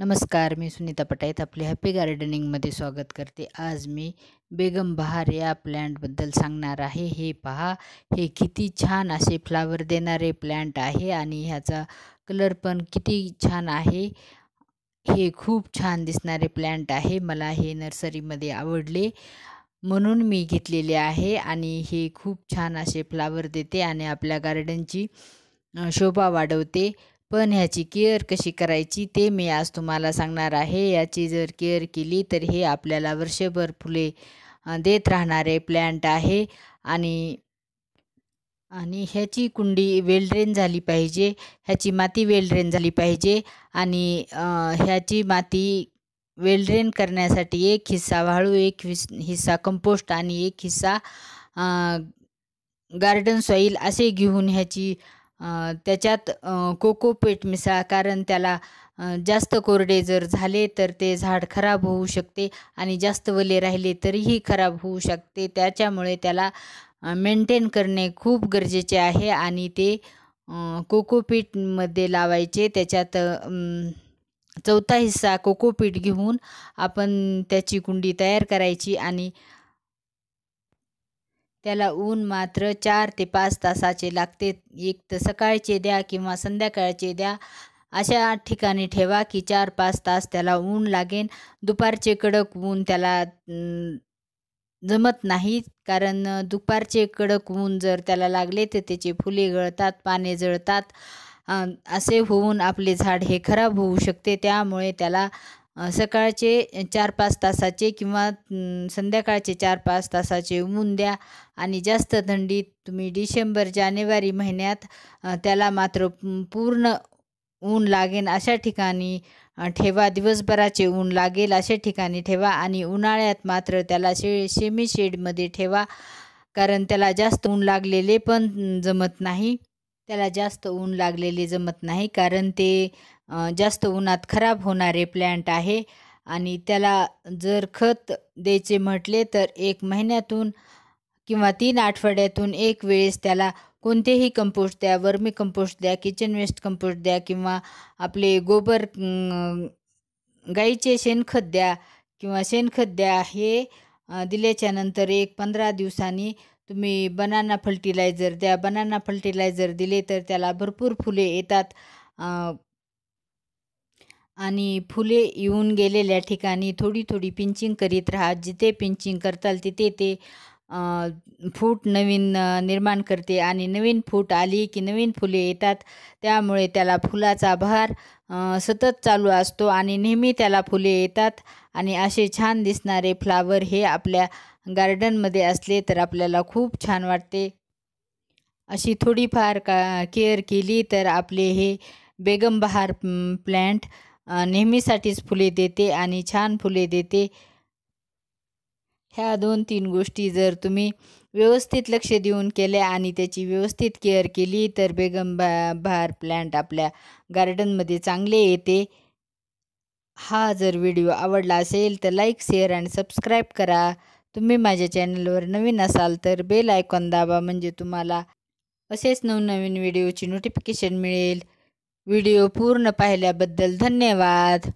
नमस्कार मी सुनीता पटाईत आपले हॅपी गार्डनिंगमध्ये स्वागत करते आज मी बेगम बहार या प्लॅन्टबद्दल सांगणार आहे हे पहा हे किती छान असे फ्लावर देणारे प्लॅन्ट आहे आणि ह्याचा कलर पण किती छान आहे हे खूप छान दिसणारे प्लॅन्ट आहे मला हे नर्सरीमध्ये आवडले म्हणून मी घेतलेले आहे आणि हे खूप छान असे फ्लावर देते आणि आपल्या गार्डनची शोभा वाढवते पण ह्याची केअर कशी करायची ते मी आज तुम्हाला सांगणार आहे याची जर केअर केली तर हे आपल्याला वर्षभर फुले देत राहणारे प्लॅन्ट आहे आणि आणि ह्याची कुंडी वेलड्रेन झाली पाहिजे ह्याची माती वेलड्रेन झाली पाहिजे आणि ह्याची माती वेलड्रेन करण्यासाठी एक हिस्सा वाळू एक हिस्सा कंपोस्ट आणि एक हिस्सा गार्डन सॉईल असे घेऊन ह्याची त्याच्यात कोकोपीट मिसळा कारण त्याला जास्त कोरडे जर झाले तर ते झाड खराब होऊ शकते आणि जास्त वले राहिले तरीही खराब होऊ शकते त्याच्यामुळे त्याला मेंटेन करणे खूप गरजेचे आहे आणि ते कोकोपीटमध्ये लावायचे त्याच्यात चौथा हिस्सा कोकोपीट घेऊन आपण त्याची कुंडी तयार करायची आणि त्याला ऊन मात्र चार ते पाच तासाचे लागते एक तर सकाळचे द्या किंवा संध्याकाळचे द्या अशा ठिकाणी ठेवा की चार पाच तास त्याला ऊन लागेन दुपारचे कडक ऊन त्याला जमत नाही कारण दुपारचे कडक ऊन जर त्याला लागले तर त्याचे फुले गळतात पाने जळतात असे होऊन आपले झाड हे खराब होऊ शकते त्यामुळे त्याला सकाळचे चार पाच तासाचे किंवा संध्याकाळचे चार पाच तासाचे उमून द्या आणि जास्त थंडीत तुम्ही डिसेंबर जानेवारी महिन्यात त्याला मात्र पूर्ण ऊन लागेल अशा ठिकाणी ठेवा दिवसभराचे ऊन लागेल अशा ठिकाणी ठेवा आणि उन्हाळ्यात मात्र त्याला शे शेमी शेडमध्ये ठेवा कारण त्याला जास्त ऊन लागलेले पण जमत नाही त्याला जास्त ऊन लागलेले जमत नाही कारण ते जास्त उन्हात खराब होणारे प्लॅन्ट आहे आणि त्याला जर खत द्यायचे म्हटले तर एक महिन्यातून किंवा तीन आठवड्यातून एक वेळेस त्याला कोणतेही कंपोस्ट द्या वर्मी कंपोस्ट द्या किचन वेस्ट कंपोस्ट द्या किंवा आपले गोबर गाईचे शेणखत द्या किंवा शेणखत द्या हे दिल्याच्यानंतर एक पंधरा दिवसांनी तुम्ही बनाना फर्टिलायझर द्या बनाना फर्टिलायझर दिले तर त्याला भरपूर फुले येतात आणि फुले येऊन गेलेल्या ठिकाणी थोडी थोडी पिंचिंग करीत राहा जिथे पिंचिंग करताल तिथे ते फूट नवीन निर्माण करते आणि नवीन फूट आली की नवीन फुले येतात त्यामुळे त्याला फुलाचा भार सतत चालू असतो आणि नेहमी त्याला फुले येतात आणि असे छान दिसणारे फ्लावर हे आपल्या गार्डनमध्ये असले तर आपल्याला खूप छान वाटते अशी थोडीफार का केअर केली तर आपले हे बेगम बहार प्लॅन्ट नेहमीसाठीच फुले देते आणि छान फुले देते ह्या दोन तीन गोष्टी जर तुम्ही व्यवस्थित लक्ष देऊन केल्या आणि त्याची व्यवस्थित केअर केली तर बेगम बा बहार प्लॅन्ट आपल्या गार्डनमध्ये चांगले येते हा जर व्हिडिओ आवडला असेल तर लाईक शेअर आणि सबस्क्राईब करा तुम्ही माझ्या चॅनलवर नवीन असाल तर बेल आयकॉन दाबा म्हणजे तुम्हाला असेच नवनवीन व्हिडिओची नोटिफिकेशन मिळेल व्हिडिओ पूर्ण पाहिल्याबद्दल धन्यवाद